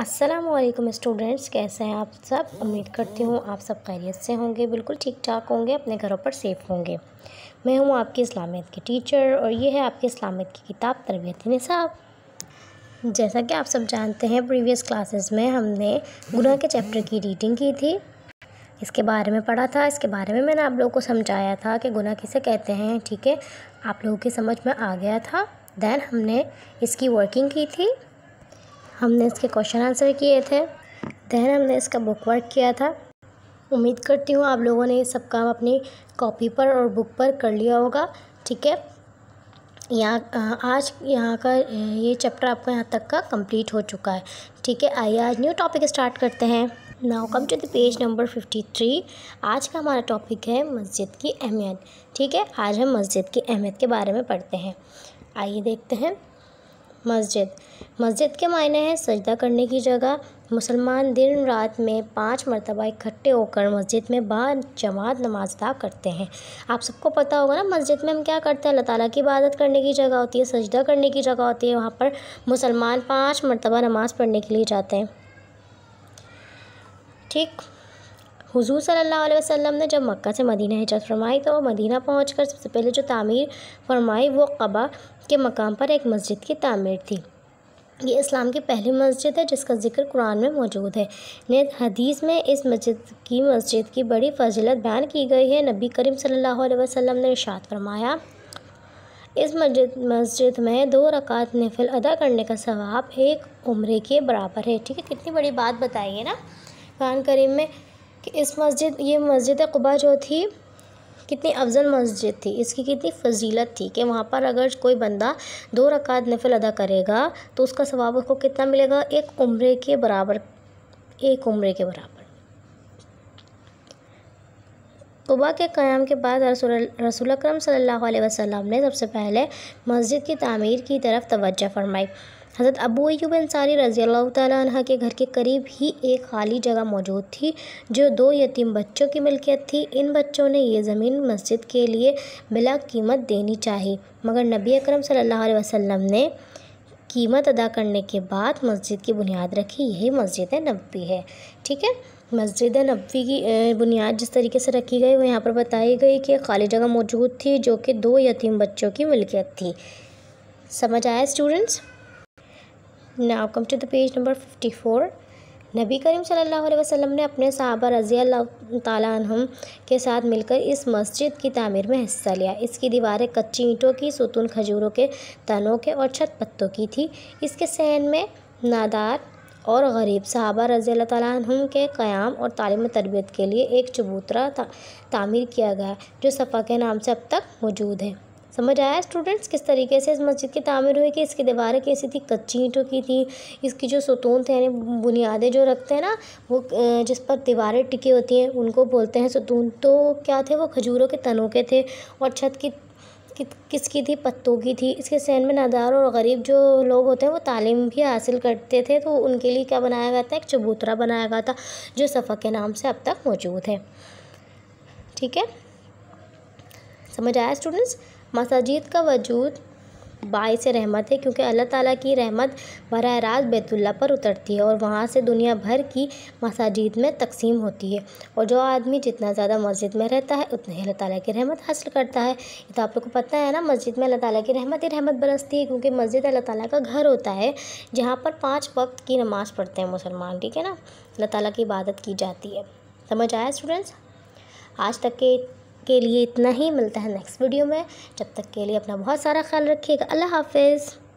Aslam students कैसे हैं आप सब उम्मीद करती हूँ आप सब खैरियत से होंगे बिल्कुल ठीक ठाक होंगे अपने घरों पर सेफ़ होंगे मैं हूँ आपकी इस्लामियत की टीचर और ये है आपकी इस्लामियत की किताब तरबियत निसाब जैसा कि आप सब जानते हैं प्रीवियस क्लासेस में हमने गुना के चैप्टर की रीडिंग की थी इसके बारे में पढ़ा था इसके बारे में मैंने आप लोगों को समझाया था कि गुनाह किसे कहते हैं ठीक है आप लोगों की समझ में आ गया था दैन हमने इसकी वर्किंग की थी हमने इसके क्वेश्चन आंसर किए थे दैन हमने इसका बुक वर्क किया था उम्मीद करती हूँ आप लोगों ने ये सब काम अपनी कॉपी पर और बुक पर कर लिया होगा ठीक है यहाँ आज यहाँ का ये चैप्टर आपका यहाँ तक का कंप्लीट हो चुका है ठीक है आइए आज न्यू टॉपिक स्टार्ट करते हैं now come to the page number fifty three आज का हमारा टॉपिक है मस्जिद की अहमियत ठीक है आज हम मस्जिद की अहमियत के बारे में पढ़ते हैं आइए देखते हैं मस्जिद मस्जिद के मायने हैं सजदा करने की जगह मुसलमान दिन रात में पाँच मरतबा इकट्ठे होकर मस्जिद में बाद जमात नमाज अदा करते हैं आप सबको पता होगा ना मस्जिद में हम क्या करते हैं अल्लाह ताला की इबादत करने की जगह होती है सजदा करने की जगह होती है वहाँ पर मुसलमान पाँच मरतबा नमाज़ पढ़ने के लिए जाते हैं ठीक हुजूर सल्लल्लाहु अलैहि वसल्लम ने जब मक्का से मदीना हिजरत फरमाई तो मदीना पहुंचकर सबसे पहले जो तामीर फरमाई वो कबा के मकाम पर एक मस्जिद की तामीर थी ये इस्लाम की पहली मस्जिद है जिसका जिक्र कुरान में मौजूद है नित हदीस में इस मस्जिद की मस्जिद की बड़ी फजीलत बयान की गई है नबी करीम सल्लल्लाहु अलैहि वसल्लम ने इरशाद फरमाया इस मस्जिद मस्जिद में दो रकात नफिल अदा करने का सवाब एक उम्र के बराबर है ठीक है कितनी बड़ी बात बताइए ना कुरान करीम में कि इस मस्जिद ये मस्जिद कुबा जो थी कितनी अफजल मस्जिद थी इसकी कितनी फजीलत थी कि वहाँ पर अगर कोई बंदा दो रकात नफिल अदा करेगा तो उसका सवाब उसको कितना मिलेगा एक उम्र के बराबर एक उम्र के बराबर कुबा के क़्याम के बाद रसूल रसूल अक्रम सल्लल्लाहु अलैहि वसल्लम ने सबसे पहले मस्जिद की तामीर की तरफ तवज्जो फरमाई हज़रत अबू अयूब अंसारी रज़ी अल्लाह के घर के करीब ही एक खाली जगह मौजूद थी जो दो यतीम बच्चों की मिलकियत थी इन बच्चों ने यह ज़मीन मस्जिद के लिए बिला कीमत देनी चाहिए मगर नबी अकरम सल्लल्लाहु अलैहि वसल्लम ने कीमत अदा करने के बाद मस्जिद की बुनियाद रखी यही मस्जिद नबी है ठीक है मस्जिद नबी की बुनियाद जिस तरीके से रखी गई वो यहाँ पर बताई गई कि खाली जगह मौजूद थी जो कि दो यतीम बच्चों की मिल्कियत थी समझ आया स्टूडेंट्स ना come to the page number fifty four नबी करीम सल्लल्लाहु वसम ने अपने साहबा रज़ी तम के साथ मिलकर इस मस्जिद की तामीर में हिस्सा लिया इसकी दीवारें कच्ची ईंटों की सतून खजूरों के तनों के और छत पत्तों की थी इसके सहन में नादार और गरीब साहबा रज़ी तम के क़्याम और तालीम तरबियत के लिए एक चबूतरा ता, तामीर किया गया जो सफ़ा के नाम से अब तक मौजूद है समझ आया स्टूडेंट्स किस तरीके से इस मस्जिद की तामीर हुई कि इसकी दीवारें कैसी थी कच्ची ईंटों की थी इसकी जो सतून थे यानी बुनियादें जो रखते हैं ना वो जिस पर दीवारें टिकी होती हैं उनको बोलते हैं सतून तो क्या थे वो खजूरों के तनों के थे और छत की कि, किसकी थी पत्तों की थी इसके सहन में नादार और गरीब जो लोग होते हैं वो तालीम भी हासिल करते थे तो उनके लिए क्या बनाया गया था एक चबूतरा बनाया गया था जो सफ़ा के नाम से अब तक मौजूद है ठीक है समझ आया स्टूडेंट्स मसाजिद का वजूद बाईस रहमत है क्योंकि अल्लाह ताला की रहमत बर रास्त बैतुल्ला पर उतरती है और वहाँ से दुनिया भर की मसाजिद में तकसीम होती है और जो आदमी जितना ज़्यादा मस्जिद में रहता है उतनी ही अल्लाह ताला की रहमत हासिल करता है ये तो आप लोग को पता है ना मस्जिद में अल्लाह ताला की रहमत ही रहमत बरसती है क्योंकि मस्जिद अल्लाह ताला का घर होता है जहाँ पर पाँच वक्त की नमाज़ पढ़ते हैं मुसलमान ठीक है ना अल्लाह ताली की इबादत की जाती है समझ आया स्टूडेंट्स आज तक के के लिए इतना ही मिलता है नेक्स्ट वीडियो में जब तक के लिए अपना बहुत सारा ख्याल रखिएगा अल्लाह हाफिज़